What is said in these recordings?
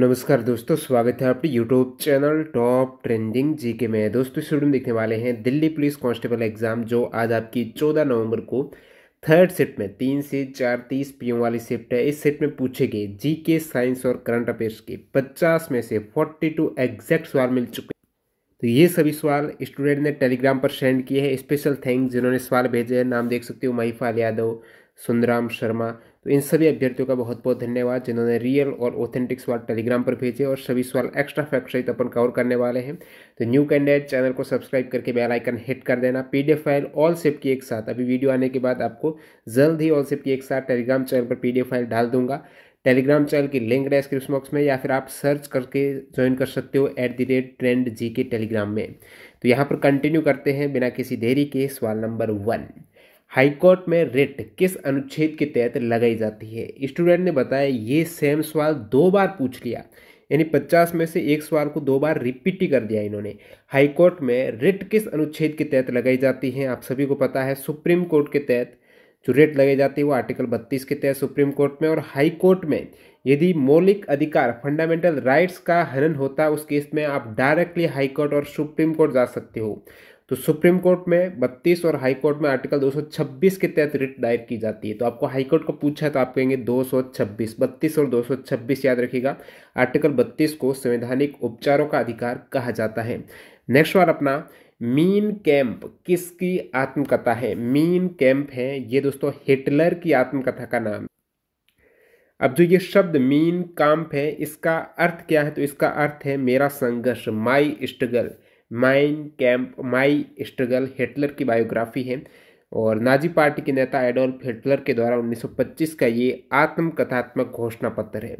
नमस्कार दोस्तों स्वागत है आपके YouTube channel top trending GK में दोस्तों इस वीडियो में देखने वाले हैं दिल्ली पुलिस कांस्टेबल एग्जाम जो आज आपकी 14 नवंबर को थर्ड शिफ्ट में तीन से चार तीस पी वाली शिफ्ट है इस शिफ्ट में पूछे जी जीके साइंस और करंट अफेयर्स के 50 में से 42 एग्जैक्ट सवाल मिल चुके तो ये सभी सवाल स्टूडेंट ने टेलीग्राम पर सेंड किए हैं स्पेशल थैंक्स जिन्होंने सवाल भेजे हैं नाम देख सकते हो महिफाल यादव सुंदराम शर्मा तो इन सभी अभ्यर्थियों का बहुत बहुत धन्यवाद जिन्होंने रियल और ऑथेंटिक सवाल टेलीग्राम पर भेजे और सभी सवाल एक्स्ट्रा फैक्ट सहित अपन कवर करने वाले हैं तो न्यू कैंडिडेट चैनल को सब्सक्राइब करके बेल आइकन हिट कर देना पीडीएफ फाइल ऑल सेप की एक साथ अभी वीडियो आने के बाद आपको जल्द ही ऑल सेप की एक साथ टेलीग्राम चैनल पर पी फाइल डाल दूंगा टेलीग्राम चैनल की लिंक डिस्क्रिप्शन बॉक्स में या फिर आप सर्च करके ज्वाइन कर सकते हो at the rate trend G K Telegram में तो यहाँ पर कंटिन्यू करते हैं बिना किसी देरी के सवाल नंबर वन हाईकोर्ट में रिट किस अनुच्छेद के तहत लगाई जाती है स्टूडेंट ने बताया ये सेम सवाल दो बार पूछ लिया यानी पचास में से एक सवाल को दो बार रिपीट ही कर दिया इन्होंने हाईकोर्ट में रिट किस अनुच्छेद के तहत लगाई जाती है आप सभी को पता है सुप्रीम कोर्ट के तहत जो रेट लगाई जाती है वो आर्टिकल बत्तीस के तहत सुप्रीम कोर्ट में और हाई कोर्ट में यदि मौलिक अधिकार फंडामेंटल राइट्स का हनन होता है उस केस में आप डायरेक्टली हाई कोर्ट और सुप्रीम कोर्ट जा सकते हो तो सुप्रीम कोर्ट में 32 और हाई कोर्ट में आर्टिकल 226 के तहत रिट दायर की जाती है तो आपको हाई कोर्ट को पूछा है तो आप कहेंगे 226 32 और 226 याद रखिएगा आर्टिकल 32 को संवैधानिक उपचारों का अधिकार कहा जाता है नेक्स्ट बार अपना मीन कैंप किसकी आत्मकथा है मीन कैंप है ये दोस्तों हिटलर की आत्मकथा का नाम अब जो ये शब्द मीन काम्प है इसका अर्थ क्या है तो इसका अर्थ है मेरा संघर्ष my struggle Mein Kampf my struggle Hitler की बायोग्राफी है और नाजी पार्टी के नेता एडोल्फ हिटलर के द्वारा 1925 का ये आत्मकथात्मक घोषणा पत्र है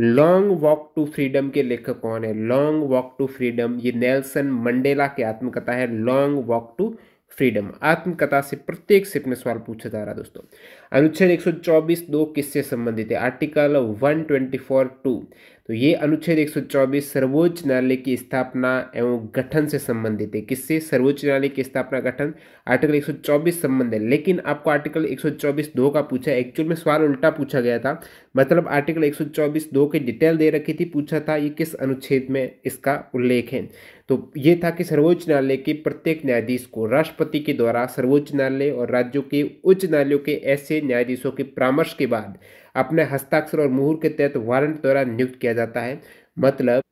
लॉन्ग वॉक टू फ्रीडम के लेखक कौन है लॉन्ग वॉक टू फ्रीडम ये नेल्सन मंडेला की आत्मकथा है लॉन्ग वॉक टू फ्रीडम आत्मकथा से प्रत्येक सिप में सवाल पूछा जा रहा है दोस्तों अनुच्छेद 124 दो किससे संबंधित है आर्टिकल 124 टू तो ये अनुच्छेद 124 सर्वोच्च न्यायालय की स्थापना एवं गठन से संबंधित है किससे सर्वोच्च न्यायालय की स्थापना गठन आर्टिकल 124 संबंध है लेकिन आपको आर्टिकल 124 दो का पूछा एक्चुअल में सवाल उल्टा पूछा गया था मतलब आर्टिकल 124 दो की डिटेल दे रखी थी पूछा था ये किस अनुच्छेद में इसका उल्लेख है तो ये था कि सर्वोच्च न्यायालय के प्रत्येक न्यायाधीश को राष्ट्रपति के द्वारा सर्वोच्च न्यायालय और राज्यों के उच्च न्यायालयों के ऐसे न्यायाधीशों के परामर्श के बाद अपने हस्ताक्षर और मुहर के तहत वारंट द्वारा नियुक्त किया जाता है मतलब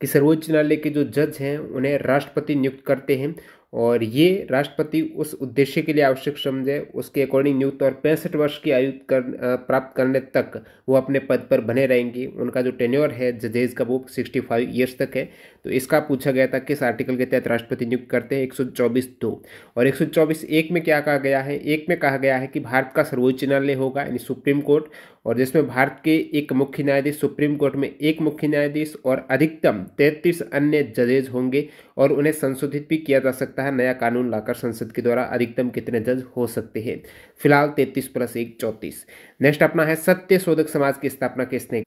कि सर्वोच्च न्यायालय के जो जज हैं उन्हें राष्ट्रपति नियुक्त करते हैं और ये राष्ट्रपति उस उद्देश्य के लिए आवश्यक समझे उसके अकॉर्डिंग नियुक्त और पैंसठ वर्ष की आयु कर प्राप्त करने तक वो अपने पद पर बने रहेंगी उनका जो टेन्योर है जजेज का वो सिक्सटी फाइव ईयर्स तक है तो इसका पूछा गया था किस आर्टिकल के तहत राष्ट्रपति नियुक्त करते हैं एक सौ चौबीस दो और एक सौ चौबीस एक में क्या कहा गया है एक में कहा गया है कि भारत का सर्वोच्च न्यायालय होगा यानी सुप्रीम कोर्ट और जिसमें भारत के एक मुख्य न्यायाधीश सुप्रीम कोर्ट में एक मुख्य न्यायाधीश और अधिकतम तैंतीस अन्य जजेज होंगे और उन्हें संशोधित भी किया जा सकता है नया कानून लाकर संसद के द्वारा अधिकतम कितने जज हो सकते हैं फिलहाल तैंतीस प्लस एक चौंतीस नेक्स्ट अपना है सत्य शोधक समाज की स्थापना किसने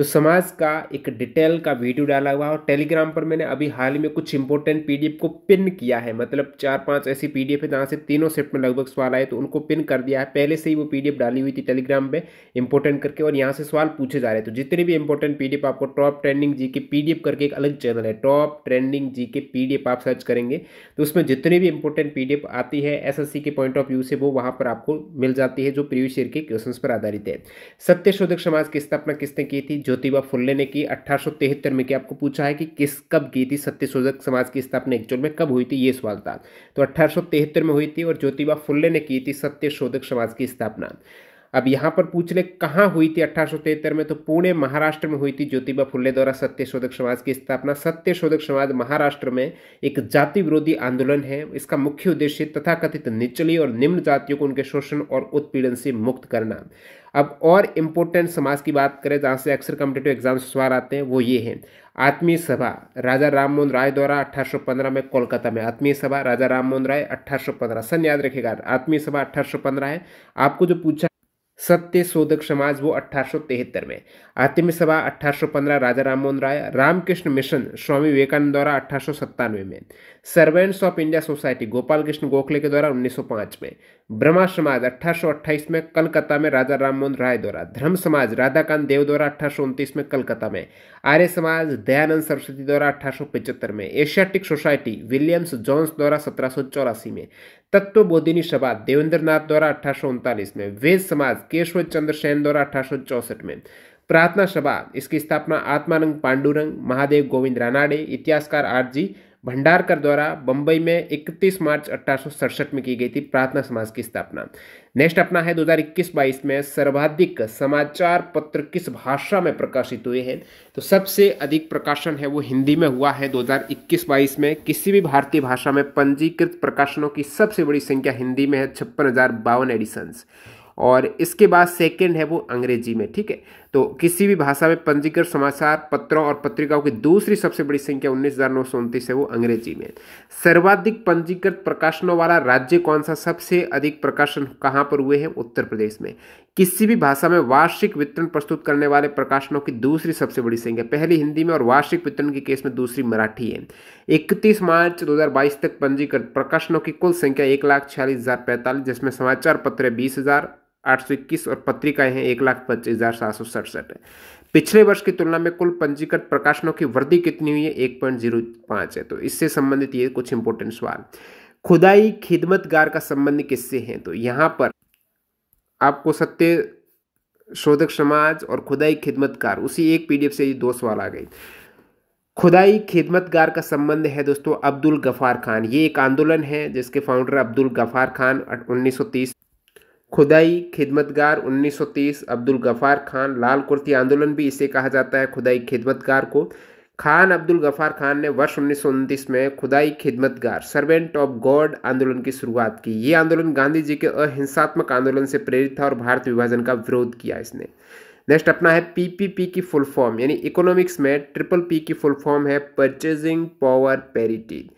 तो समाज का एक डिटेल का वीडियो डाला हुआ है और टेलीग्राम पर मैंने अभी हाल ही में कुछ इंपॉर्टेंट पीडीएफ को पिन किया है मतलब चार पांच ऐसी पीडीएफ है जहाँ से तीनों शिफ्ट में लगभग सवाल आए तो उनको पिन कर दिया है पहले से ही वो पीडीएफ डाली हुई थी टेलीग्राम पे इंपॉर्टेंट करके और यहाँ से सवाल पूछे जा रहे तो जितने भी इंपॉर्टेंट पी आपको टॉप ट्रेंडिंग जी के करके एक अलग चैनल है टॉप ट्रेंडिंग जी के आप सर्च करेंगे तो उसमें जितने भी इंपॉर्टेंट पी आती है एस के पॉइंट ऑफ व्यू से वो वहाँ पर आपको मिल जाती है जो प्रीवियस ईयर के क्वेश्चन पर आधारित है सत्य समाज की स्थापना किसने की थी ज्योतिबा फुल्ले ने की अट्ठारह में कि आपको पूछा है कि किस कब की थी सत्य शोधक समाज की स्थापना एक्चुअल में कब हुई थी ये सवाल था तो अट्ठारह में हुई थी और ज्योतिबा फुल्ले ने की थी सत्य शोधक समाज की स्थापना अब यहाँ पर पूछ ले कहाँ हुई थी अठारह में तो पुणे महाराष्ट्र में हुई थी ज्योतिबा फुल्ले द्वारा सत्य शोधक समाज की स्थापना सत्य शोधक समाज महाराष्ट्र में एक जाति विरोधी आंदोलन है इसका मुख्य उद्देश्य तथाकथित निचली और निम्न जातियों को उनके शोषण और उत्पीड़न से मुक्त करना अब और इम्पोर्टेंट समाज की बात करें जहाँ से अक्सर कम्पिटेटिव एग्जाम सवाल आते हैं वो ये हैं आत्मीय सभा राजा राम मोहन राय द्वारा 1815 में कोलकाता में आत्मीय सभा राजा राम मोहन राय 1815 सन याद रखेगा आत्मीय सभा 1815 है आपको जो पूछा सत्य शोधक समाज वो अट्ठारह में आतिम सभा अठारह राजा राममोहन राय रामकृष्ण मिशन स्वामी विवेकानंद द्वारा अठारह में Servants of India Society Gopal Krishna Gokhale के द्वारा 1905 में ब्रह्मा समाज 1828 में कलकत्ता में राजा राममोहन राय द्वारा धर्म समाज राधाकांत देव द्वारा अठारह में कलकत्ता में आर्य समाज दयानंद सरस्वती द्वारा अठारह में एशियाटिक सोसाइटी विलियम्स जॉन्स द्वारा सत्रह में तत्व बोधिनी सभा देवेंद्र नाथ द्वारा अठारह में वेद समाज केशव चंद्र सेन द्वारा अठारह में प्रार्थना सभा इसकी स्थापना आत्मानंद पांडुरंग महादेव गोविंद रानाडे इतिहासकार आर जी भंडारकर द्वारा बंबई में 31 मार्च अठारह में की गई थी प्रार्थना समाज की स्थापना नेक्स्ट अपना है 2021 हजार में सर्वाधिक समाचार पत्र किस भाषा में प्रकाशित हुए हैं तो सबसे अधिक प्रकाशन है वो हिंदी में हुआ है 2021 हजार में किसी भी भारतीय भाषा में पंजीकृत प्रकाशनों की सबसे बड़ी संख्या हिंदी में है छप्पन एडिशंस और इसके बाद सेकेंड है वो अंग्रेजी में ठीक है तो किसी भी भाषा में पंजीकृत समाचार पत्रों और पत्रिकाओं की दूसरी सबसे बड़ी संख्या उन्नीस हज़ार नौ सौ उनतीस है वो अंग्रेजी में सर्वाधिक पंजीकृत प्रकाशनों वाला राज्य कौन सा सबसे अधिक प्रकाशन कहाँ पर हुए हैं उत्तर प्रदेश में किसी भी भाषा में वार्षिक वितरण प्रस्तुत करने वाले प्रकाशनों की दूसरी सबसे बड़ी संख्या पहली हिंदी में और वार्षिक वितरण के केस में दूसरी मराठी है इकतीस मार्च 2022 तक पंजीकृत प्रकाशनों की कुल संख्या एक लाख छियालीस हज़ार पैंतालीस जिसमें समाचार पत्र बीस हज़ार आठ सौ इक्कीस और पत्रिकाएं हैं एक लाख पच्चीस हज़ार सात सौ सड़सठ पिछले वर्ष की तुलना में कुल पंजीकृत प्रकाशनों की वृद्धि कितनी हुई है एक पॉइंट जीरो पाँच है तो इससे संबंधित ये कुछ इंपॉर्टेंट सवाल खुदाई खिदमतगार का संबंध किससे है तो यहाँ पर आपको सत्य शोधक समाज और खुदाई खिदमतकार उसी एक पीडीएफ से ये दो सवाल आ गए खुदाई खिदमतगार का संबंध है दोस्तों अब्दुल गफ़ार खान ये एक आंदोलन है जिसके फाउंडर अब्दुल गफ़ार खान 1930 खुदाई खिदमतगार 1930 अब्दुल गफ़ार खान लाल कुर्ती आंदोलन भी इसे कहा जाता है खुदाई खिदमतगार को खान अब्दुल गफ़ार खान ने वर्ष उन्नीस में खुदाई खिदमतगार सर्वेंट ऑफ गॉड आंदोलन की शुरुआत की ये आंदोलन गांधी जी के अहिंसात्मक आंदोलन से प्रेरित था और भारत विभाजन का विरोध किया इसने नेक्स्ट अपना है पीपीपी की फुल फॉर्म यानी इकोनॉमिक्स में ट्रिपल पी की फुल फॉर्म है परचेजिंग पावर पेरिटी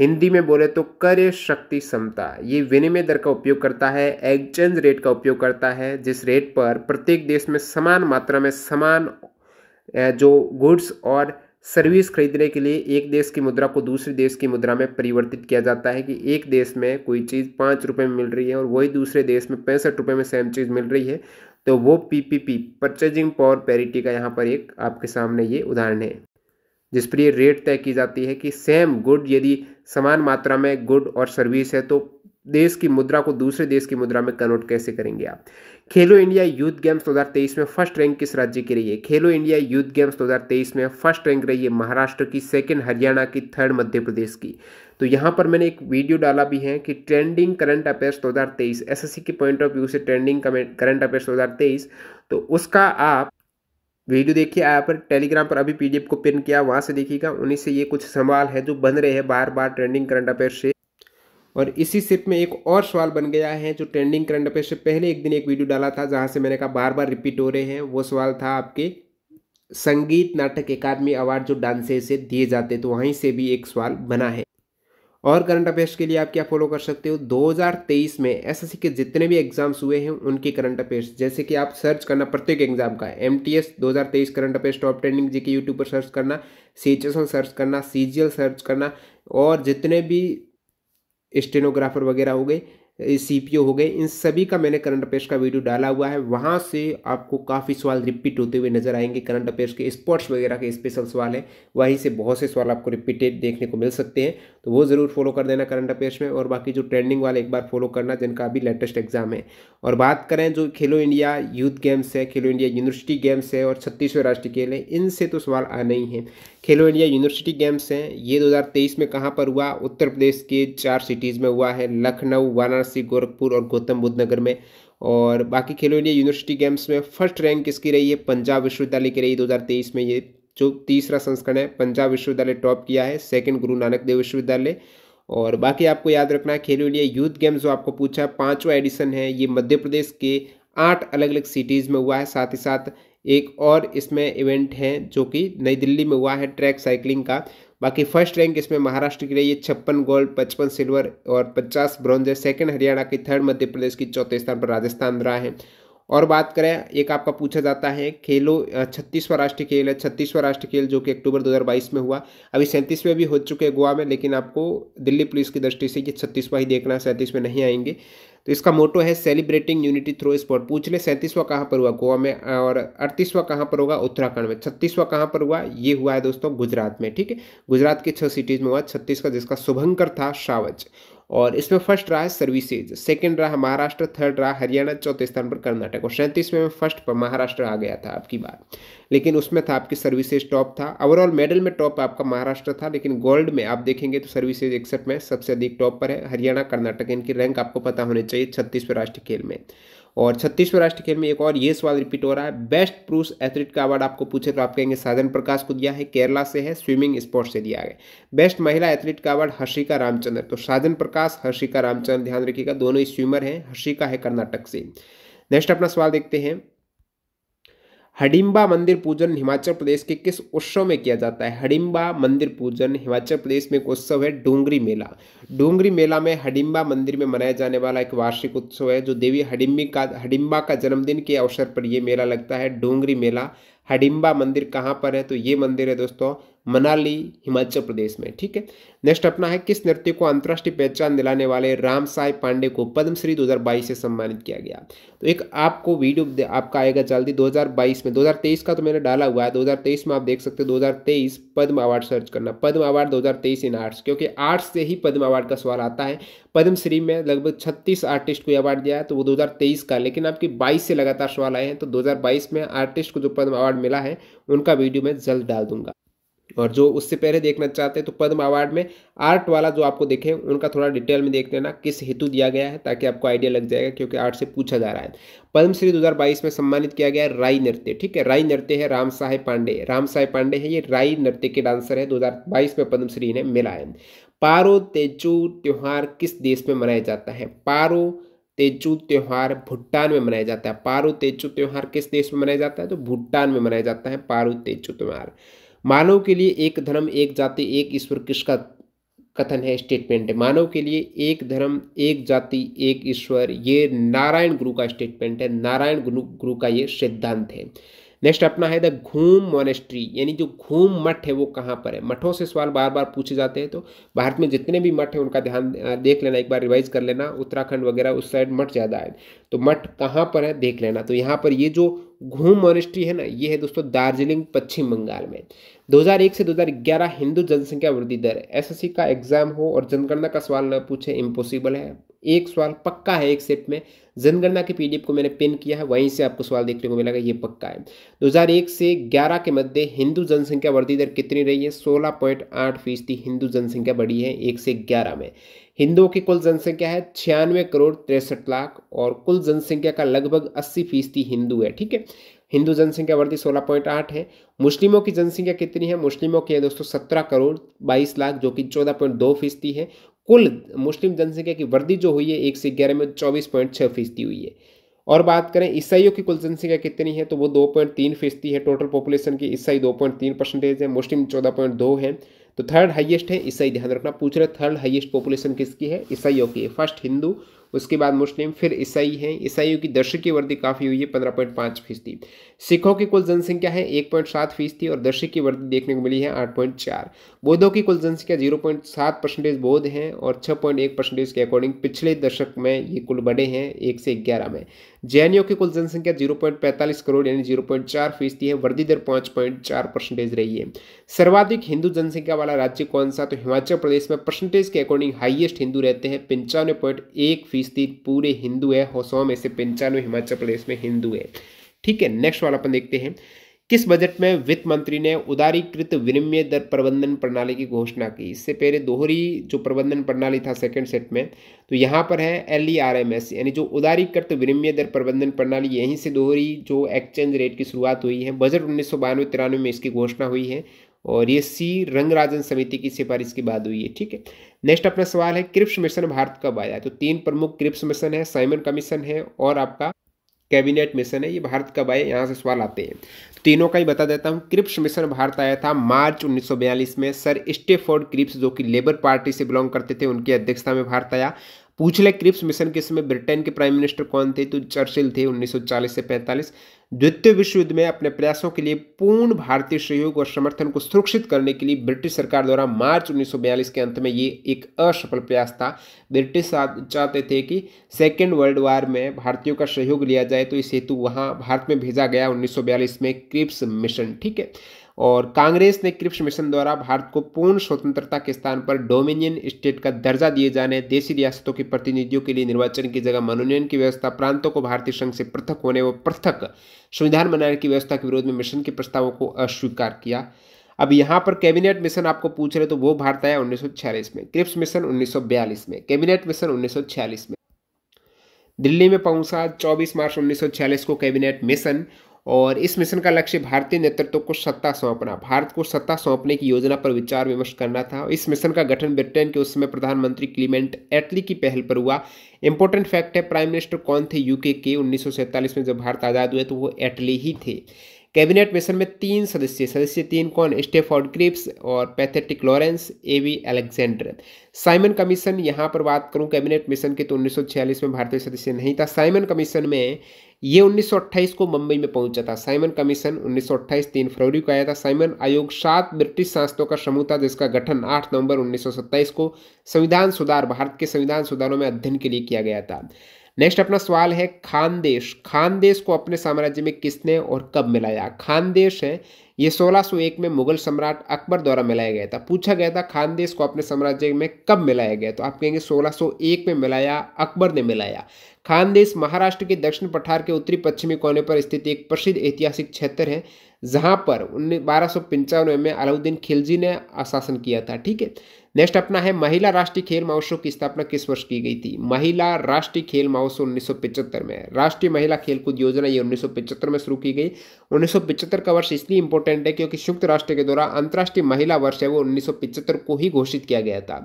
हिंदी में बोले तो कर्य शक्ति क्षमता ये विनिमय दर का उपयोग करता है एक्सचेंज रेट का उपयोग करता है जिस रेट पर प्रत्येक देश में समान मात्रा में समान जो गुड्स और सर्विस खरीदने के लिए एक देश की मुद्रा को दूसरे देश की मुद्रा में परिवर्तित किया जाता है कि एक देश में कोई चीज़ पाँच रुपये में मिल रही है और वही दूसरे देश में पैंसठ रुपये में सेम चीज़ मिल रही है तो वो पी परचेजिंग पावर पैरिटी का यहाँ पर एक आपके सामने ये उदाहरण है जिस पर ये रेट तय की जाती है कि सेम गुड यदि समान मात्रा में गुड और सर्विस है तो देश की मुद्रा को दूसरे देश की मुद्रा में कन्वर्ट कैसे करेंगे आप खेलो इंडिया यूथ गेम्स 2023 में फर्स्ट रैंक किस राज्य की रही है खेलो इंडिया यूथ गेम्स 2023 में फर्स्ट रैंक रही है महाराष्ट्र की सेकंड हरियाणा की थर्ड मध्य प्रदेश की तो यहाँ पर मैंने एक वीडियो डाला भी है कि ट्रेंडिंग करंट अफेयर्स दो हज़ार के पॉइंट ऑफ व्यू से ट्रेंडिंग करंट अफेयर्स दो तो उसका आप वीडियो देखिए यहाँ पर टेलीग्राम पर अभी पीडीएफ को पिन किया वहाँ से देखिएगा उन्हीं से ये कुछ सवाल है जो बन रहे हैं बार बार ट्रेंडिंग करंट अफेयर से और इसी सिप में एक और सवाल बन गया है जो ट्रेंडिंग करंट अफेयर से पहले एक दिन एक वीडियो डाला था जहाँ से मैंने कहा बार बार रिपीट हो रहे हैं वो सवाल था आपके संगीत नाटक अकादमी अवार्ड जो डांसे से दिए जाते तो वहीं से भी एक सवाल बना है और करंट अफेयर्स के लिए आप क्या फॉलो कर सकते हो 2023 में एसएससी के जितने भी एग्जाम्स हुए हैं उनके करंट अफेयर्स जैसे कि आप सर्च करना प्रत्येक एग्जाम का एम टी एस दो current affairs top trending G K YouTube पर सर्च करना सिचुएसन सर्च करना सी सर्च करना और जितने भी स्टेनोग्राफर वगैरह हो गए सी पी ओ हो गए इन सभी का मैंने करंट अफेयर्स का वीडियो डाला हुआ है वहाँ से आपको काफ़ी सवाल रिपीट होते हुए नजर आएंगे करंट अफेयर्स के स्पोर्ट्स वगैरह के स्पेशल सवाल है वहीं से बहुत से सवाल आपको रिपीटेड देखने को मिल सकते हैं तो वो ज़रूर फॉलो कर देना करंट अफेयर्स में और बाकी जो ट्रेंडिंग वाले एक बार फॉलो करना जिनका अभी लेटेस्ट एग्जाम है और बात करें जो खेलो इंडिया यूथ गेम्स है खेलो इंडिया यूनिवर्सिटी गेम्स है और छत्तीसवें राष्ट्रीय खेल है इनसे तो सवाल आ ही है खेलो इंडिया यूनिवर्सिटी गेम्स हैं ये दो में कहाँ पर हुआ उत्तर प्रदेश के चार सिटीज़ में हुआ है लखनऊ वाराणसी वाराणसी गोरखपुर और गौतम बुद्ध नगर में और बाकी खेलो इंडिया यूनिवर्सिटी गेम्स में फर्स्ट रैंक किसकी रही है पंजाब विश्वविद्यालय की रही दो में ये जो तीसरा संस्करण है पंजाब विश्वविद्यालय टॉप किया है सेकंड गुरु नानक देव विश्वविद्यालय और बाकी आपको याद रखना है खेलो इंडिया यूथ गेम्स जो आपको पूछा है पाँचवा एडिशन है ये मध्य प्रदेश के आठ अलग अलग सिटीज़ में हुआ है साथ ही साथ एक और इसमें इवेंट है जो कि नई दिल्ली में हुआ है ट्रैक साइकिलिंग का बाकी फर्स्ट रैंक इसमें महाराष्ट्र की रही है छप्पन गोल्ड पचपन सिल्वर और पचास ब्रॉन्ज है सेकंड हरियाणा की थर्ड मध्य प्रदेश की चौथे स्थान पर राजस्थान रहा है और बात करें एक आपका पूछा जाता है खेलो छत्तीसवां राष्ट्रीय खेल है छत्तीसवां राष्ट्रीय खेल जो कि अक्टूबर 2022 में हुआ अभी सैंतीसवें भी हो चुके हैं गोवा में लेकिन आपको दिल्ली पुलिस की दृष्टि से ये छत्तीसवां ही देखना है सैंतीसवें नहीं आएंगे तो इसका मोटो है सेलिब्रेटिंग यूनिटी थ्रो स्पोर्ट पूछ ले सैंतीसवां कहाँ पर हुआ गोवा में और अड़तीसवां कहाँ पर होगा उत्तराखंड में छत्तीसवां कहाँ पर हुआ ये हुआ है दोस्तों गुजरात में ठीक है गुजरात के छः सिटीज़ में हुआ छत्तीस का जिसका शुभंकर था शावच और इसमें फर्स्ट रहा है सर्विसेज सेकंड रहा महाराष्ट्र थर्ड रहा हरियाणा चौथे स्थान पर कर्नाटक और सैंतीसवें में फर्स्ट पर महाराष्ट्र आ गया था आपकी बार लेकिन उसमें था आपकी सर्विसेज टॉप था ओवरऑल मेडल में टॉप आपका महाराष्ट्र था लेकिन गोल्ड में आप देखेंगे तो सर्विसेज इकसठ में सबसे अधिक टॉप पर है हरियाणा कर्नाटक इनकी रैंक आपको पता होनी चाहिए छत्तीसवें राष्ट्रीय खेल में और छत्तीसवें राष्ट्रीय खेल में एक और ये सवाल रिपीट हो रहा है बेस्ट पुरुष एथलीट का अवार्ड आपको पूछे तो आप कहेंगे साधन प्रकाश को दिया है केरला से है स्विमिंग स्पोर्ट्स से दिया है बेस्ट महिला एथलीट का अवार्ड हर्षिका रामचंद्र तो साधन प्रकाश हर्षिका रामचंद्र ध्यान रखिएगा दोनों ही स्विमर हैं हर्षिका है कर्नाटक से नेक्स्ट अपना सवाल देखते हैं हडिम्बा मंदिर पूजन हिमाचल प्रदेश के किस उत्सव में किया जाता है हडिम्बा मंदिर पूजन हिमाचल प्रदेश में एक उत्सव है डोंगरी मेला डोंगरी मेला में हडिम्बा मंदिर में मनाया जाने वाला एक वार्षिक उत्सव है जो देवी हडिम्बी का हडिम्बा का जन्मदिन के अवसर पर यह मेला लगता है डोंगरी मेला हडिम्बा मंदिर कहाँ पर है तो ये मंदिर है दोस्तों मनाली हिमाचल प्रदेश में ठीक है नेक्स्ट अपना है किस नृत्य को अंतर्राष्ट्रीय पहचान दिलाने वाले राम साई पांडे को पद्मश्री 2022 से सम्मानित किया गया तो एक आपको वीडियो आपका आएगा जल्दी 2022 में 2023 का तो मैंने डाला हुआ है 2023 में आप देख सकते हो 2023 पद्म अवार्ड सर्च करना पद्म अवार्ड 2023 इन आर्ट्स क्योंकि आर्ट्स से ही पद्म अवार्ड का सवाल आता है पद्मश्री में लगभग छत्तीस आर्टिस्ट को अवार्ड दिया है तो वो दो का लेकिन आपकी बाईस से लगातार सवाल आए हैं तो दो में आर्टिस्ट को जो पद्म अवार्ड मिला है उनका वीडियो मैं जल्द डाल दूंगा और जो उससे पहले देखना चाहते हैं तो पद्म अवार्ड में आर्ट वाला जो आपको देखें उनका थोड़ा डिटेल में देख लेना किस हेतु दिया गया है ताकि आपको आइडिया लग जाएगा क्योंकि आर्ट से पूछा जा रहा है पद्मश्री 2022 में सम्मानित किया गया है राई नृत्य ठीक है राई नृत्य है राम साहेब पांडे राम साहेब पांडे है ये राई नृत्य के डांसर है दो में पद्मश्री इन्हें मिला है पारो तेजू त्यौहार किस देश में मनाया जाता है पारो तेजू त्यौहार भूटान में मनाया जाता है पारो तेजू त्यौहार किस देश में मनाया जाता है तो भूटान में मनाया जाता है पारो तेजू त्यौहार मानव के लिए एक धर्म एक जाति एक ईश्वर किसका कथन है स्टेटमेंट है मानव के लिए एक धर्म एक जाति एक ईश्वर ये नारायण गुरु का स्टेटमेंट है नारायण गुरु गुरु का ये सिद्धांत है नेक्स्ट अपना है द घूम मोनेस्ट्री यानी जो घूम मठ है वो कहाँ पर है मठों से सवाल बार बार पूछे जाते हैं तो भारत में जितने भी मठ हैं उनका ध्यान देख लेना एक बार रिवाइज कर लेना उत्तराखंड वगैरह उस साइड मठ ज़्यादा है तो मठ कहाँ पर है देख लेना तो यहाँ पर ये जो घूम मोनेस्ट्री है ना ये है दोस्तों दार्जिलिंग पश्चिम बंगाल में 2001 से 2011 हिंदू जनसंख्या वृद्धि दर एसएससी का एग्जाम हो और जनगणना का सवाल न पूछे इम्पॉसिबल है एक सवाल पक्का है एक सेट में जनगणना के पीडीएफ को मैंने पिन किया है वहीं से आपको सवाल देखने को मिलेगा ये पक्का है 2001 से 11 के मध्य हिंदू जनसंख्या वृद्धि दर कितनी रही है 16.8 फीसदी हिंदू जनसंख्या बढ़ी है एक से ग्यारह में हिंदुओं की कुल जनसंख्या है छियानवे करोड़ तिरसठ लाख और कुल जनसंख्या का लगभग अस्सी फीसदी हिंदू है ठीक है हिंदू जनसंख्या वृद्धि 16.8 है मुस्लिमों की जनसंख्या कितनी है मुस्लिमों की है दोस्तों 17 करोड़ 22 लाख जो कि 14.2 फीसदी है कुल मुस्लिम जनसंख्या की वृद्धि जो हुई है एक से ग्यारह में चौबीस पॉइंट छः फीसदी हुई है और बात करें ईसाइयों की कुल जनसंख्या कितनी है तो वो दो पॉइंट तीन फीसदी है टोटल पॉपुलेशन की ईसाई दो पॉइंट तीन परसेंटेज है मुस्लिम चौदह पॉइंट दो है तो थर्ड हाइएस्ट है ईसाई ध्यान रखना पूछ रहे थर्ड हाइएस्ट पॉपुलेशन किसकी है ईसाइयों की फर्स्ट हिंदू उसके बाद मुस्लिम फिर ईसाई हैं ईसाइयों की दर्शक की वृद्धि काफ़ी हुई है पंद्रह पॉइंट पाँच फीसदी सिखों की कुल जनसंख्या है एक पॉइंट सात फीसदी और दर्शक की वृद्धि देखने को मिली है आठ पॉइंट चार बौद्धों की कुल जनसंख्या जीरो पॉइंट सात परसेंटेज बौद्ध हैं और छः पॉइंट एक परसेंटेज के अकॉर्डिंग पिछले दशक में ये कुल बढ़े हैं एक से ग्यारह में जैनियों की कुल जनसंख्या जीरो पॉइंट पैंतालीस करोड़ यानी जीरो पॉइंट चार फीसदी है वृद्धि दर पाँच पॉइंट चार परसेंटेज रही है सर्वाधिक हिंदू जनसंख्या वाला राज्य कौन सा तो हिमाचल प्रदेश में परसेंटेज के अकॉर्डिंग हाइएस्ट हिंदू रहते हैं पंचानवे पॉइंट एक फीसदी पूरे हिंदू है सौ में से पंचानवे हिमाचल प्रदेश में हिंदू है ठीक है नेक्स्ट वाला अपन देखते हैं किस बजट में वित्त मंत्री ने उदारीकृत विनिमय दर प्रबंधन प्रणाली की घोषणा की इससे पहले दोहरी जो प्रबंधन प्रणाली था सेकंड सेट में तो यहाँ पर है L E R M S यानी जो उदारीकृत विनिमय दर प्रबंधन प्रणाली यहीं से दोहरी जो एक्सचेंज रेट की शुरुआत हुई है बजट उन्नीस सौ बानवे तिरानवे में इसकी घोषणा हुई है और ये सी रंगराजन समिति की सिफारिश के बाद हुई है ठीक है नेक्स्ट अपना सवाल है क्रिप्स मिशन भारत कब आया तो तीन प्रमुख क्रिप्स मिशन है साइमन कमीशन है और आपका कैबिनेट मिशन है ये भारत कब आए यहाँ से सवाल आते हैं तीनों का ही बता देता हूँ क्रिप्स मिशन भारत आया था मार्च 1942 में सर स्टेफोर्ड क्रिप्स जो कि लेबर पार्टी से बिलोंग करते थे उनकी अध्यक्षता में भारत आया पूछ ले क्रिप्स मिशन के समय ब्रिटेन के प्राइम मिनिस्टर कौन थे तो चर्चिल थे 1940 से द्वितीय विश्व युद्ध में अपने प्रयासों के लिए पूर्ण भारतीय सहयोग और समर्थन को सुरक्षित करने के लिए ब्रिटिश सरकार द्वारा मार्च 1942 के अंत में ये एक असफल प्रयास था ब्रिटिश चाहते थे कि सेकेंड वर्ल्ड वार में भारतीयों का सहयोग लिया जाए तो इस हेतु वहाँ भारत में भेजा गया 1942 में क्रिप्स मिशन ठीक है और कांग्रेस ने क्रिप्स मिशन द्वारा भारत को पूर्ण स्वतंत्रता के स्थान पर डोमिनियन स्टेट का दर्जा दिए जाने देशी रियासतों के प्रतिनिधियों के लिए निर्वाचन की जगह मनोनयन की व्यवस्था प्रांतों को भारतीय संघ से पृथक होने व पृथक संविधान बनाने की व्यवस्था के विरोध में मिशन के प्रस्तावों को अस्वीकार किया अब यहाँ पर कैबिनेट मिशन आपको पूछ रहे तो वो भारत आया उन्नीस में क्रिप्स मिशन उन्नीस में कैबिनेट मिशन उन्नीस में दिल्ली में पहुंचा 24 मार्च 1946 को कैबिनेट मिशन और इस मिशन का लक्ष्य भारतीय नेतृत्व को सत्ता सौंपना भारत को सत्ता सौंपने की योजना पर विचार विमर्श करना था इस मिशन का गठन ब्रिटेन के उस समय प्रधानमंत्री क्लीमेंट एटली की पहल पर हुआ इंपॉर्टेंट फैक्ट है प्राइम मिनिस्टर कौन थे यूके के उन्नीस में जब भारत आज़ाद हुए तो वो एटली ही थे कैबिनेट मिशन में तीन सदस्य सदस्य तीन कौन स्टेफॉर्ड क्रिप्स और Pethick Lawrence A V Alexander Simon commission यहाँ पर बात करूँ कैबिनेट मिशन के तो 1946 में भारतीय सदस्य नहीं था साइमन कमीशन में ये 1928 को मुंबई में पहुंचा था साइमन कमीशन 1928 तीन फरवरी को आया था साइमन आयोग सात ब्रिटिश सांसदों का समूह था जिसका गठन 8 नवंबर 1927 को संविधान सुधार भारत के संविधान सुधारों में अध्ययन के लिए किया गया था नेक्स्ट अपना सवाल है खानदेश खानदेश को अपने साम्राज्य में किसने और कब मिलाया खानदेश है ये 1601 में मुगल सम्राट अकबर द्वारा मिलाया गया था पूछा गया था खानदेश को अपने साम्राज्य में कब मिलाया गया तो आप कहेंगे 1601 में मिलाया अकबर ने मिलाया खानदेश महाराष्ट्र के दक्षिण पठार के उत्तरी पश्चिमी कोने पर स्थित एक प्रसिद्ध ऐतिहासिक क्षेत्र है जहाँ पर उन्नीस बारह में अलाउद्दीन खिलजी ने शासन किया था ठीक है नेक्स्ट अपना है महिला राष्ट्रीय खेल महोत्सव की स्थापना किस वर्ष की गई थी महिला राष्ट्रीय खेल महोत्सव उन्नीस में राष्ट्रीय महिला खेलकूद योजना ये उन्नीस में शुरू की गई उन्नीस का वर्ष इसलिए इंपॉर्टेंट है क्योंकि संयुक्त राष्ट्र के द्वारा अंतर्राष्ट्रीय महिला वर्ष है वो उन्नीस को ही घोषित किया गया था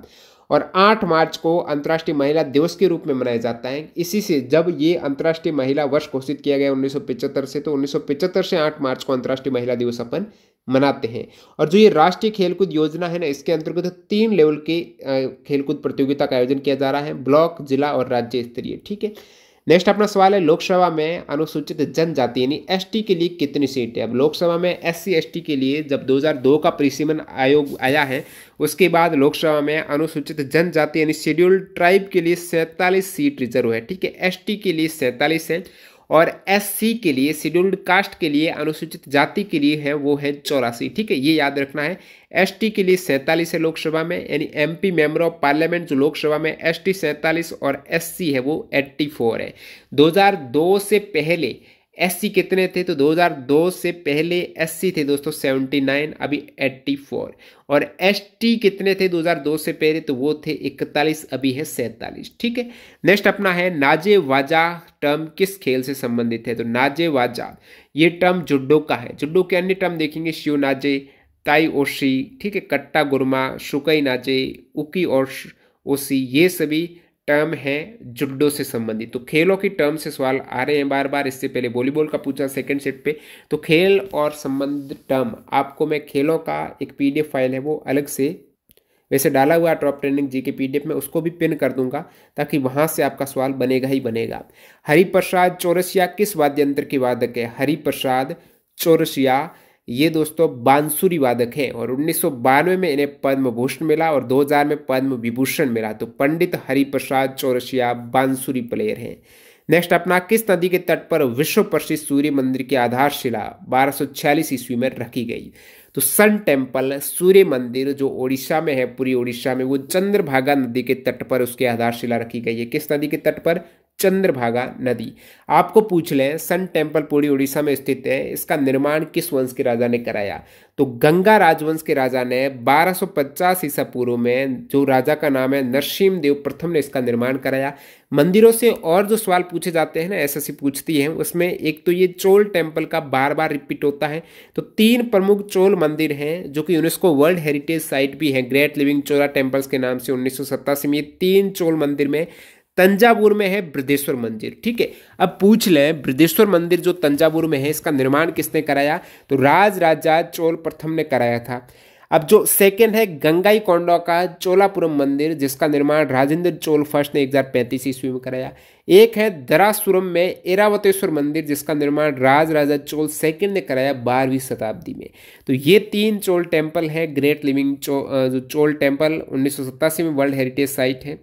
और 8 मार्च को अंतर्राष्ट्रीय महिला दिवस के रूप में मनाया जाता है इसी से जब ये अंतर्राष्ट्रीय महिला वर्ष घोषित किया गया उन्नीस से तो उन्नीस से 8 मार्च को अंतर्राष्ट्रीय महिला दिवस अपन मनाते हैं और जो ये राष्ट्रीय खेलकूद योजना है ना इसके अंतर्गत तीन लेवल की खेलकूद प्रतियोगिता का आयोजन किया जा रहा है ब्लॉक जिला और राज्य स्तरीय ठीक है नेक्स्ट अपना सवाल है लोकसभा में अनुसूचित जनजाति यानी एसटी के लिए कितनी सीट है अब लोकसभा में एससी एसटी के लिए जब 2002 का परिसीमन आयोग आया है उसके बाद लोकसभा में अनुसूचित जनजाति यानी शेड्यूल्ड ट्राइब के लिए सैंतालीस सीट रिजर्व है ठीक है एसटी के लिए सैंतालीस है और एससी के लिए शेड्यूल्ड कास्ट के लिए अनुसूचित जाति के लिए है वो है चौरासी ठीक है ये याद रखना है एसटी के लिए सैंतालीस है लोकसभा में यानी एमपी मेम्बर ऑफ पार्लियामेंट जो लोकसभा में एसटी सैंतालीस और एससी है वो 84 है 2002 से पहले एस कितने थे तो 2002 से पहले एस थे दोस्तों 79 अभी 84 और एस कितने थे 2002 से पहले तो वो थे 41 अभी है सैंतालीस ठीक है नेक्स्ट अपना है नाजे वाजा टर्म किस खेल से संबंधित है तो नाजे वाजा ये टर्म जुड्डो का है जुड्डो के अन्य टर्म देखेंगे शिव नाजे ताई ओशी ठीक है कट्टा गुरमा शुकई नाजे उकी और ओसी ये सभी टर्म है जुडो से संबंधित तो खेलों की टर्म से सवाल आ रहे हैं बार बार इससे पहले वॉलीबॉल का पूछा सेकंड सेट पे तो खेल और संबंधित टर्म आपको मैं खेलों का एक पीडीएफ फाइल है वो अलग से वैसे डाला हुआ टॉप ट्रेनिंग जी के पीडीएफ में उसको भी पिन कर दूंगा ताकि वहाँ से आपका सवाल बनेगा ही बनेगा हरिप्रसाद चौरसिया किस वाद्य यंत्र के वादक है हरिप्रसाद चौरसिया ये दोस्तों बांसुरी वादक हैं और उन्नीस में इन्हें पद्म भूषण मिला और 2000 में पद्म विभूषण मिला तो पंडित हरिप्रसाद चौरसिया बांसुरी प्लेयर हैं नेक्स्ट अपना किस नदी के तट पर विश्व प्रसिद्ध सूर्य मंदिर की आधारशिला बारह ईस्वी में रखी गई तो सन टेम्पल सूर्य मंदिर जो ओडिशा में है पूरी ओडिशा में वो चंद्रभागा नदी के तट पर उसकी आधारशिला रखी गई है किस नदी के तट पर चंद्रभागा नदी आपको पूछ लें सन टेम्पल पूरी उड़ीसा में स्थित है इसका निर्माण किस वंश के राजा ने कराया तो गंगा राजवंश के राजा ने 1250 ईसा पूर्व में जो राजा का नाम है नरसिम देव प्रथम ने इसका निर्माण कराया मंदिरों से और जो सवाल पूछे जाते हैं ना सी पूछती है उसमें एक तो ये चोल टेम्पल का बार बार रिपीट होता है तो तीन प्रमुख चोल मंदिर हैं जो कि यूनेस्को वर्ल्ड हेरिटेज साइट भी है ग्रेट लिविंग चोला टेम्पल्स के नाम से उन्नीस में तीन चोल मंदिर में तंजावुर में है बृदेश्वर मंदिर ठीक है अब पूछ लें बृदेश्वर मंदिर जो तंजावुर में है इसका निर्माण किसने कराया तो राज राजा चोल प्रथम ने कराया था अब जो सेकंड है गंगाई कोंडा का चोलापुरम मंदिर जिसका निर्माण राजेंद्र चोल फर्स्ट ने एक हज़ार पैंतीस ईस्वी में कराया एक है दरासुरम में एरावतेश्वर मंदिर जिसका निर्माण राज राजा चोल सेकंड ने कराया बारहवीं शताब्दी में तो ये तीन चोल टेम्पल हैं ग्रेट लिविंग चो, जो चोल टेम्पल उन्नीस में वर्ल्ड हेरिटेज साइट है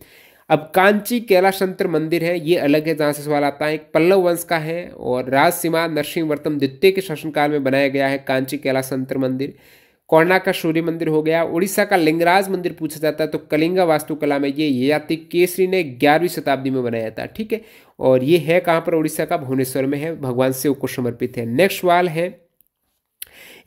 अब कांची कैलाश तंत्र मंदिर है ये अलग है जहाँ से सवाल आता है एक पल्लव वंश का है और राजसीमा नरसिंहवर्तम द्वितीय के शासनकाल में बनाया गया है कांची कैलाश तंत्र मंदिर कोणा का सूर्य मंदिर हो गया उड़ीसा का लिंगराज मंदिर पूछा जाता है तो कलिंगा वास्तुकला में ये ये ययाति केसरी ने ग्यारहवीं शताब्दी में बनाया था ठीक है और ये है कहाँ पर उड़ीसा का भुवनेश्वर में है भगवान शिव को समर्पित है नेक्स्ट सवाल है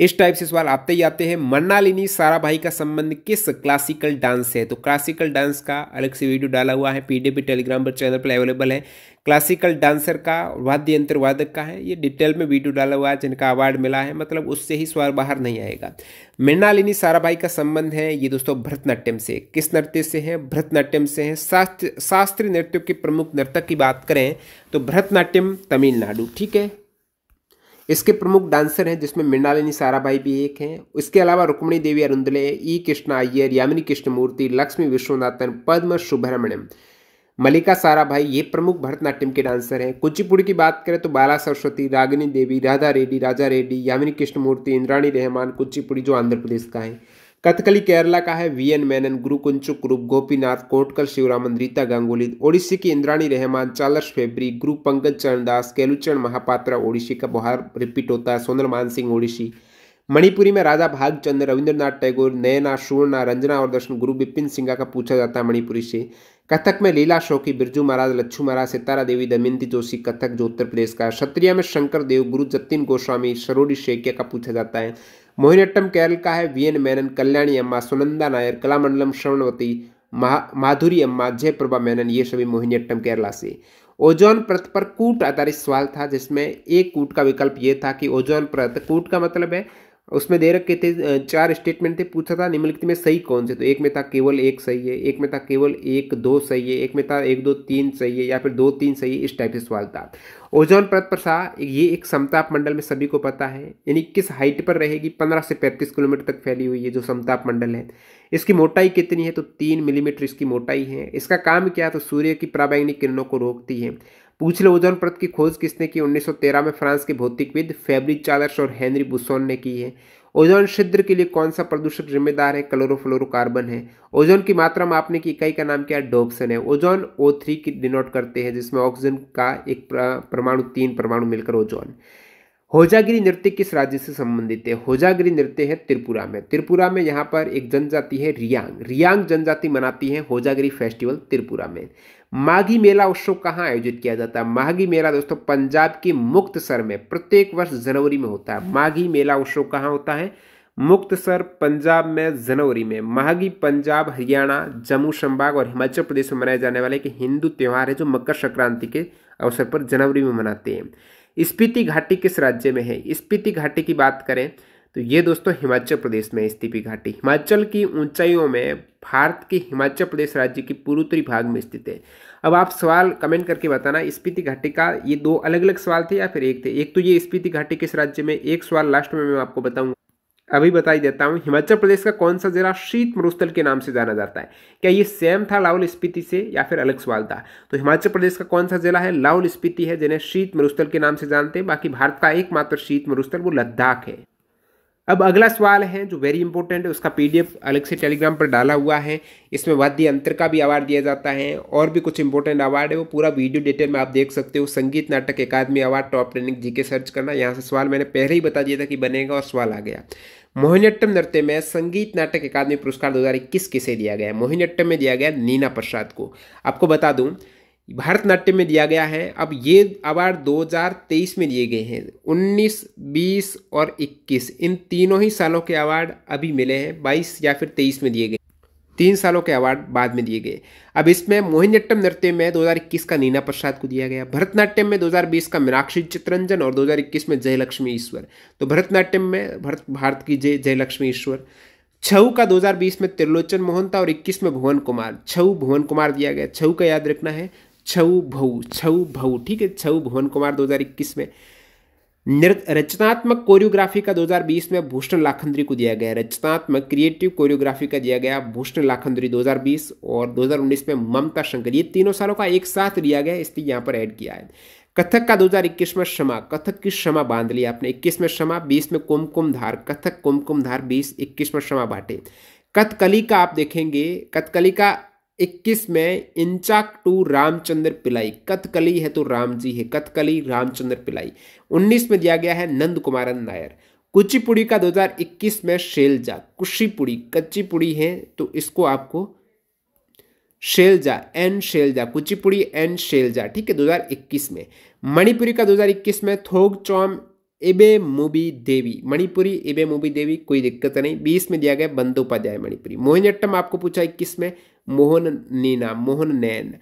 इस टाइप से सवाल आते ही आते हैं मन्नालिनी साराभाई का संबंध किस क्लासिकल डांस से है तो क्लासिकल डांस का अलग से वीडियो डाला हुआ है पीडीपी टेलीग्राम पर चैनल पर अवेलेबल है क्लासिकल डांसर का वाद्य यंत्र वादक का है ये डिटेल में वीडियो डाला हुआ है जिनका अवार्ड मिला है मतलब उससे ही सवाल बाहर नहीं आएगा मृणालिनी साराभाई का संबंध है ये दोस्तों भरतनाट्यम से किस नृत्य से है भरतनाट्यम से है शास्त्र शास्त्रीय नृत्यों के प्रमुख नर्तक की बात करें तो भरतनाट्यम तमिलनाडु ठीक है इसके प्रमुख डांसर हैं जिसमें मृणालिनी साराभाई भी एक हैं इसके अलावा रुक्मणी देवी अरुंदले ई कृष्णा अय्यर यामिनी कृष्णमूर्ति लक्ष्मी विश्वनाथन पद्म सुब्रमण्यम मलिका साराभाई ये प्रमुख भरतनाट्यम के डांसर हैं कुचिपुड़ी की बात करें तो बाला सरस्वती रागिनी देवी राधा रेड्डी राजा रेड्डी यामिनी कृष्णमूर्ति इंद्राणी रहमान कुचिपुड़ी जो आंध्र प्रदेश का है कथकली केरला का है वी एन मेनन गुरु कुंचु ग्रुप गोपीनाथ कोटकल शिवरामन रीता गांगुली ओडिशी की इंद्राणी रहमान चालर्स फेबरी गुरु पंकज चरणदास केलुचरण महापात्रा ओडिशी का बुहार रिपीट होता है सोनर मान सिंह ओडिशी मणिपुरी में राजा भागचंद रविंद्रनाथ टैगोर नयना शूर्णा रंजना और दर्शन गुरु बिपिन सिंगा का पूछा जाता है मणिपुरी से कथक में लीला शोकी बिरजू महाराज लच्छू महाराज सितारा देवी दमिंदी जोशी कथक जो उत्तर प्रदेश का क्षत्रिया में शंकर देव गुरु जतिन गोस्वामी सरोडी शेकिया का पूछा जाता है मोहिनीअट्टम केरल का है वी एन मेनन कल्याणी अम्मा सुनंदा नायर कलामंडलम श्रवणवती माधुरी अम्मा जयप्रभा मेनन ये सभी मोहिनीअट्टम केरला से ओजोन परत पर कूट आधारित सवाल था जिसमें एक कूट का विकल्प ये था कि ओजोन परत कूट का मतलब है उसमें दे रखे थे चार स्टेटमेंट थे पूछा था निम्नलिखित में सही कौन से तो एक में था केवल एक सही है एक में था केवल एक दो सही है एक में था एक दो तीन सही है या फिर दो तीन सही है इस टाइप से सवाल था ओजोन परत पर सा ये एक समताप मंडल में सभी को पता है यानी किस हाइट पर रहेगी पंद्रह से पैंतीस किलोमीटर तक फैली हुई है जो समताप मंडल है इसकी मोटाई कितनी है तो तीन मिलीमीटर इसकी मोटाई है इसका काम क्या है तो सूर्य की प्रावैंगिक किरणों को रोकती है पूछले ओजोन परत की खोज किसने की 1913 में फ्रांस के भौतिकविद फेब्रिक चार्लस और हेनरी बुसोन ने की है ओजोन छिद्र के लिए कौन सा प्रदूषक जिम्मेदार है क्लोरोफ्लोरोकार्बन है ओजोन की मात्रा मापने की इकाई का नाम क्या डोप्सन है ओजोन ओ थ्री की डिनोट करते हैं जिसमें ऑक्सीजन का एक परमाणु तीन परमाणु मिलकर ओजोन होजागिरी नृत्य किस राज्य से संबंधित है होजागिरी नृत्य है त्रिपुरा में त्रिपुरा में यहाँ पर एक जनजाति है रियांग रियांग जनजाति मनाती है होजागिरी फेस्टिवल त्रिपुरा में माघी मेला उत्सव कहाँ आयोजित किया जाता है माघी मेला दोस्तों पंजाब के मुक्तसर में प्रत्येक वर्ष जनवरी में होता है माघी मेला उत्सव कहाँ होता है मुक्तसर पंजाब में जनवरी में माघी पंजाब हरियाणा जम्मू संभाग और हिमाचल प्रदेश में मनाए जाने वाले एक हिंदू त्यौहार है जो मकर संक्रांति के अवसर पर जनवरी में मनाते हैं स्पीति घाटी किस राज्य में है स्पीति घाटी की बात करें तो ये दोस्तों हिमाचल प्रदेश में स्थित घाटी हिमाचल की ऊंचाइयों में भारत के हिमाचल प्रदेश राज्य के पूर्वोत्तरी भाग में स्थित है अब आप सवाल कमेंट करके बताना स्पीति घाटी का ये दो अलग अलग सवाल थे या फिर एक थे एक तो ये स्पीति घाटी किस राज्य में एक सवाल लास्ट में मैं आपको बताऊंगा अभी बताई देता हूँ हिमाचल प्रदेश का कौन सा जिला शीत मरुस्थल के नाम से जाना जाता है क्या ये सेम था लाहौल स्पीति से या फिर अलग सवाल था तो हिमाचल प्रदेश का कौन सा जिला है लाहौल स्पीति है जिन्हें शीत मरुस्थल के नाम से जानते हैं बाकी भारत का एकमात्र शीत मरुस्थल वो लद्दाख है अब अगला सवाल है जो वेरी इंपॉर्टेंट है उसका पीडीएफ अलग से टेलीग्राम पर डाला हुआ है इसमें वाद्य अंतर का भी अवार्ड दिया जाता है और भी कुछ इंपॉर्टेंट अवार्ड है वो पूरा वीडियो डिटेल में आप देख सकते हो Sangeet Natak Akademi award top trending G K search करना यहाँ से सवाल मैंने पहले ही बता दिया था कि बनेगा और सवाल आ गया मोहिनीअट्टम नृत्य में संगीत नाटक अकादमी पुरस्कार इक्कीस किसे दिया गया मोहिनीअट्टम में दिया गया नीना प्रसाद को आपको बता दूं भरतनाट्यम में दिया गया है अब ये अवार्ड 2023 में दिए गए हैं 19, 20 और 21 इन तीनों ही सालों के अवार्ड अभी मिले हैं 22 या फिर 23 में दिए गए तीन सालों के अवार्ड बाद में दिए गए अब इसमें मोहिनीअट्टम नृत्य में 2021 का नीना प्रसाद को दिया गया भरतनाट्यम में 2020 का मीनाक्षी चित्रंजन और 2021 में जयलक्ष्मी ईश्वर तो भरतनाट्यम में भरत भारत की जय जयलक्ष्मी ईश्वर छऊ का 2020 में त्रिलोचन मोहनता और 21 में भुवन कुमार छऊ भुवन कुमार दिया गया छऊ का याद रखना है छऊ भऊ छऊ भऊ ठीक है छऊ भुवन कुमार 2021 में रचनात्मक कोरियोग्राफी का 2020 में भूषण लाखंद्री को दिया गया रचनात्मक क्रिएटिव कोरियोग्राफी का दिया गया भूषण लाखंद्री 2020 और 2019 में ममता शंकर ये तीनों सालों का एक साथ लिया गया इसलिए यहाँ पर ऐड किया है कथक का 2021 में क्षमा कथक की क्षमा बांध ली आपने 21 में क्षमा 20 में कुमकुम धार कथक कुमकुम धार बीस इक्कीस में क्षमा बांटे कथकली का आप देखेंगे कथकली का इक्कीस में इंचाक टू रामचंद्र पिलाई कथकली है तो राम जी है कथकली रामचंद्र पिलाई उन्नीस में दिया गया है नंद कुमारन नायर कुचिपुड़ी का 2021 में शेलजा कुशीपुड़ी कच्चीपुड़ी है तो इसको आपको शेलजा एन शेलजा कुचिपुड़ी एन शेलजा ठीक है 2021 में मणिपुरी का 2021 में चौम एबे मुबी देवी मणिपुरी एबे मुबी देवी कोई दिक्कत नहीं बीस में दिया गया बंदोपाध्याय मणिपुरी मोहिनीअट्टम आपको पूछा इक्कीस में मोहन नीना मोहन नैन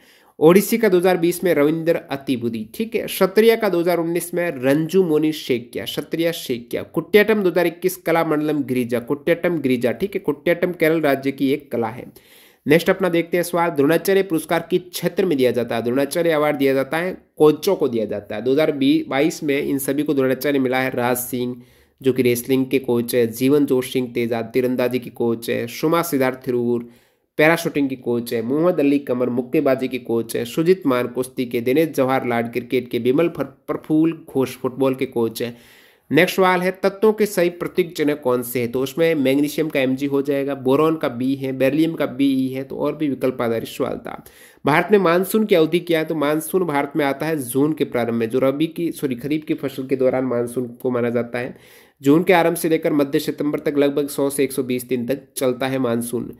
ओडिसी का 2020 में रविंद्र अतिबुदी ठीक है क्षत्रिय का 2019 में रंजू मोनी शेक्या क्षत्रिय शेक्या कुट्याटम 2021 कला मंडलम गिरिजा कुट्याटम गिरिजा ठीक है कुट्याटम केरल राज्य की एक कला है नेक्स्ट अपना देखते हैं सवाल द्रोणाचार्य पुरस्कार किस क्षेत्र में दिया जाता है द्रोणाचार्य अवार्ड दिया जाता है कोचों को दिया जाता है दो में इन सभी को द्रोणाचार्य मिला है राज सिंह जो कि रेसलिंग के कोच है जीवन जोश सिंह तेजा तीरंदाजी की कोच है सुमा सिद्धार्थ थिरूर पैराशूटिंग की कोच है मोहम्मद अली कमर मुक्केबाजी की कोच है सुजीत मान कुश्ती के दिनेश जवाहरलाल क्रिकेट के विमल प्रफुल घोष फुटबॉल के कोच है नेक्स्ट सवाल है तत्वों के सही प्रतीक चिन्ह कौन से हैं तो उसमें मैग्नीशियम का एम हो जाएगा बोरॉन का बी है बेरिलियम का बी ई e है तो और भी विकल्प आधारित सवाल था भारत में मानसून की अवधि क्या है तो मानसून भारत में आता है जून के प्रारंभ में जो रबी की सॉरी खरीफ की फसल के दौरान मानसून को माना जाता है जून के आरंभ से लेकर मध्य सितंबर तक लगभग 100 से 120 दिन तक चलता है मानसून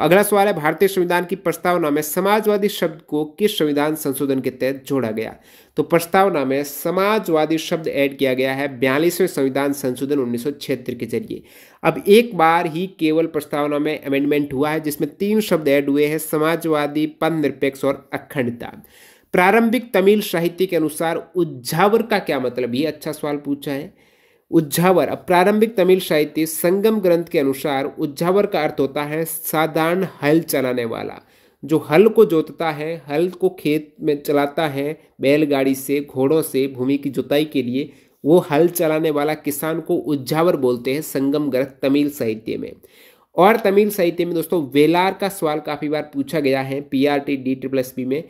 अगला सवाल है भारतीय संविधान की प्रस्तावना में समाजवादी शब्द को किस संविधान संशोधन के तहत जोड़ा गया तो प्रस्तावना में समाजवादी शब्द ऐड किया गया है बयालीसवें संविधान संशोधन उन्नीस के जरिए अब एक बार ही केवल प्रस्तावना में अमेंडमेंट हुआ है जिसमें तीन शब्द ऐड हुए हैं समाजवादी पद निरपेक्ष और अखंडता प्रारंभिक तमिल साहित्य के अनुसार उज्जावर का क्या मतलब ये अच्छा सवाल पूछा है उज्जावर अब प्रारंभिक तमिल साहित्य संगम ग्रंथ के अनुसार उज्जावर का अर्थ होता है साधारण हल चलाने वाला जो हल को जोतता है हल को खेत में चलाता है बैलगाड़ी से घोड़ों से भूमि की जुताई के लिए वो हल चलाने वाला किसान को उज्जावर बोलते हैं संगम ग्रंथ तमिल साहित्य में और तमिल साहित्य में दोस्तों वेलार का सवाल काफ़ी बार पूछा गया है PRT D triple S P में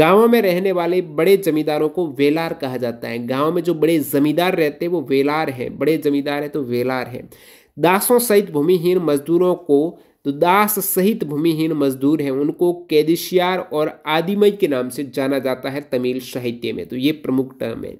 गाँव में रहने वाले बड़े जमींदारों को वेलार कहा जाता है गाँव में जो बड़े जमींदार रहते हैं वो वेलार हैं बड़े जमींदार हैं तो वेलार हैं दासों सहित भूमिहीन मजदूरों को तो दास सहित भूमिहीन मजदूर हैं उनको कैदिशियार और आदिमय के नाम से जाना जाता है तमिल साहित्य में तो ये प्रमुख टर्म है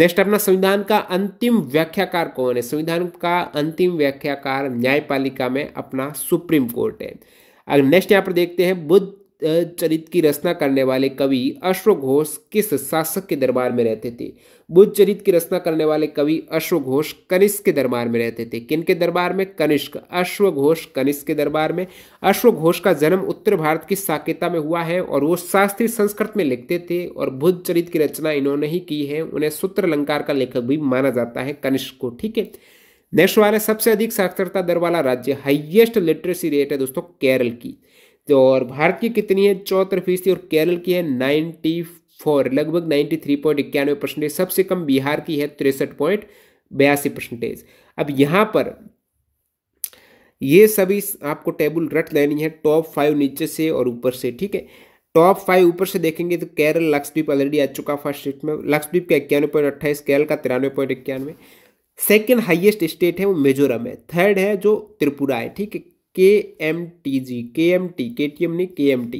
नेक्स्ट अपना संविधान का अंतिम व्याख्याकार कौन है संविधान का अंतिम व्याख्याकार न्यायपालिका में अपना सुप्रीम कोर्ट है नेक्स्ट यहाँ पर देखते हैं बुद्ध चरित की रचना करने वाले कवि अश्वघोष किस शासक के दरबार में रहते थे बुद्ध चरित की रचना करने वाले कवि अश्वघोष कनिष्क के दरबार में रहते थे किन के दरबार में कनिष्क अश्वघोष कनिष्क के दरबार में अश्वघोष का जन्म उत्तर भारत की साकेता में हुआ है और वो शास्त्रीय संस्कृत में लिखते थे और बुद्ध चरित की रचना इन्होंने ही की है उन्हें सूत्र अलंकार का लेखक भी माना जाता है कनिष्क को ठीक है नेक्स्ट वाले सबसे अधिक साक्षरता दर वाला राज्य हाइएस्ट लिटरेसी रेट है दोस्तों केरल की तो और भारत की कितनी है चौहत्तर फीसदी और केरल की है नाइन्टी फोर लगभग नाइन्टी थ्री पॉइंट इक्यानवे परसेंटेज सबसे कम बिहार की है तिरसठ पॉइंट बयासी परसेंटेज अब यहाँ पर ये सभी आपको टेबल रट लेनी है टॉप फाइव नीचे से और ऊपर से ठीक है टॉप फाइव ऊपर से देखेंगे तो केरल लक्षद्वीप ऑलरेडी आ चुका फर्स्ट स्टेट में लक्षद्वीप का इक्यानवे पॉइंट अट्ठाईस केरल का तिरानवे पॉइंट इक्यानवे सेकेंड हाइएस्ट स्टेट है वो मिजोरम है थर्ड है जो त्रिपुरा है ठीक है के M T G K M T K T M नहीं K M T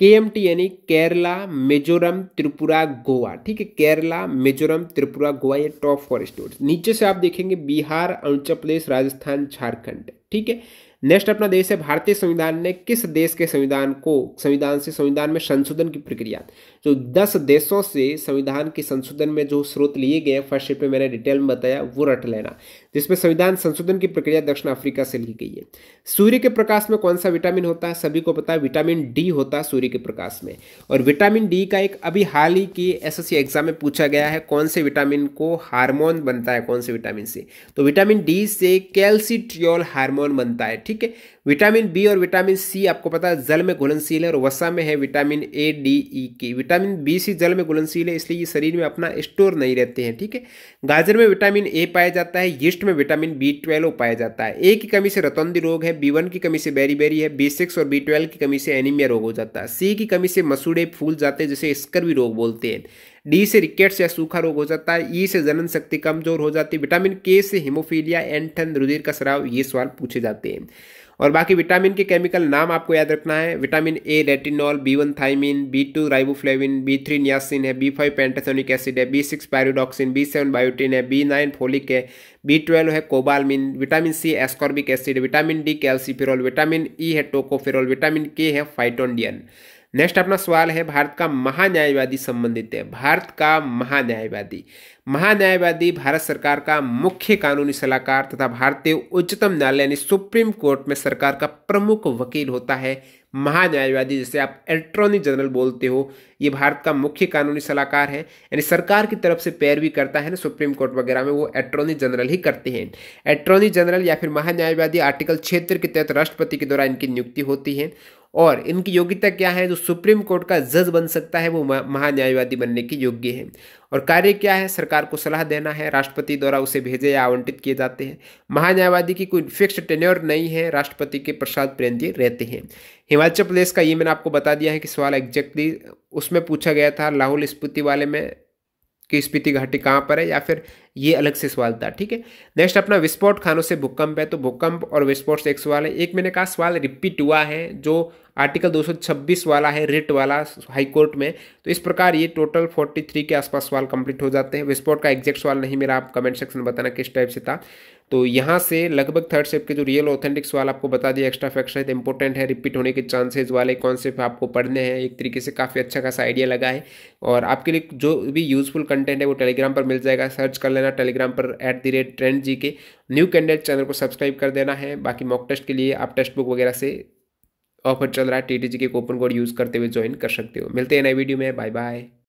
K M T यानी केरला मिजोरम त्रिपुरा गोवा ठीक है केरला मिजोरम त्रिपुरा गोवा ये टॉप फोर स्टेट नीचे से आप देखेंगे बिहार अरुणाचल प्रदेश राजस्थान झारखंड ठीक है नेक्स्ट अपना देश है भारतीय संविधान ने किस देश के संविधान को संविधान से संविधान में संशोधन की प्रक्रिया जो तो दस देशों से संविधान के संशोधन में जो स्रोत लिए गए फर्स्ट शीट पे मैंने डिटेल में बताया वो रट लेना जिसमें संविधान संशोधन की प्रक्रिया दक्षिण अफ्रीका से ली गई है सूर्य के प्रकाश में कौन सा विटामिन होता है सभी को पता है विटामिन डी होता है सूर्य के प्रकाश में और विटामिन डी का एक अभी हाल ही की एस एग्जाम में पूछा गया है कौन से विटामिन को हार्मोन बनता है कौन से विटामिन से तो विटामिन डी से कैल्सिट्रियोल हार्मोन बनता है ठीक है विटामिन बी और विटामिन सी आपको पता है जल में घुलनशील है और वसा में है विटामिन ए डी ई की विटामिन बी सी जल में घुलनशील है इसलिए ये शरीर में अपना स्टोर नहीं रहते हैं ठीक है गाजर में विटामिन ए पाया जाता है यीस्ट में विटामिन बी ट्वेल्व पाया जाता है ए की कमी से रतौंदी रोग है बी वन की कमी से बेरी बेरी है बी सिक्स और बी ट्वेल्व की कमी से एनीमिया रोग हो जाता है सी की कमी से मसूड़े फूल जाते हैं जिसे स्कर्वी रोग बोलते हैं डी से रिकेट्स या सूखा रोग हो जाता है ई से जनन शक्ति कमजोर हो जाती है विटामिन के से हिमोफीलिया एंठन रुधिर का शराब ये सवाल पूछे जाते हैं और बाकी विटामिन के केमिकल नाम आपको याद रखना है vitamin A retinol B one thiamine B two riboflavin B three niacin है बी फाइव पेंटेसोनिक एसिड है B six pyridoxine B seven biotin है बी नाइन फोलिक है बी ट्वेल्व है cobalamin vitamin C ascorbic acid vitamin D calciferol vitamin E e है tocopherol vitamin K है फाइटोन्डियन next अपना सवाल है भारत का महान्यायवादी संबंधित है भारत का महान्यायवादी महान्यायवादी भारत सरकार का मुख्य कानूनी सलाहकार तथा भारतीय उच्चतम न्यायालय यानी सुप्रीम कोर्ट में सरकार का प्रमुख वकील होता है महान्यायवादी जिसे आप अटॉर्नी जनरल बोलते हो ये भारत का मुख्य कानूनी सलाहकार है यानी सरकार की तरफ से पैरवी करता है ना सुप्रीम कोर्ट वगैरह में वो अटॉर्नी जनरल ही करते हैं अटॉर्नी जनरल या फिर महान्यायवादी आर्टिकल क्षेत्र के तहत राष्ट्रपति के द्वारा इनकी नियुक्ति होती है और इनकी योग्यता क्या है जो सुप्रीम कोर्ट का जज बन सकता है वो महान्यायवादी बनने की योग्य है और कार्य क्या है सरकार को सलाह देना है राष्ट्रपति द्वारा उसे भेजे या आवंटित किए जाते हैं महान्यायवादी की कोई फिक्स टेन्योर नहीं है राष्ट्रपति के प्रसाद प्रेमजी रहते हैं हिमाचल प्रदेश का ये मैंने आपको बता दिया है कि सवाल एग्जैक्टली उसमें पूछा गया था लाहौल स्पूति वाले में कि स्पीति घाटी कहाँ पर है या फिर ये अलग से सवाल था ठीक है नेक्स्ट अपना विस्फोट खानों से भूकंप है तो भूकंप और विस्फोट से एक सवाल है एक मैंने कहा सवाल रिपीट हुआ है जो आर्टिकल 226 वाला है रिट वाला हाई कोर्ट में तो इस प्रकार ये टोटल 43 के आसपास सवाल कंप्लीट हो जाते हैं विस्फोट का एग्जैक्ट सवाल नहीं मेरा आप कमेंट सेक्शन में बताना किस टाइप से था तो यहाँ से लगभग थर्ड शेप के जो रियल ऑथेंटिक सवाल आपको बता दिया एक्स्ट्रा है तो इंपॉर्टेंट है रिपीट होने के चांसेज वाले कॉन्सेप्ट आपको पढ़ने हैं एक तरीके से काफ़ी अच्छा खासा आइडिया लगा है और आपके लिए जो भी यूजफुल कंटेंट है वो टेलीग्राम पर मिल जाएगा सर्च कर लेना टेलीग्राम पर at the rate trend G K new candidate channel को सब्सक्राइब कर देना है बाकी मॉक टेस्ट के लिए आप टेक्स्ट बुक वगैरह से ऑफर चल रहा है टी के कूपन कोड यूज़ करते हुए ज्वाइन कर सकते हो मिलते हैं नए वीडियो में बाय बाय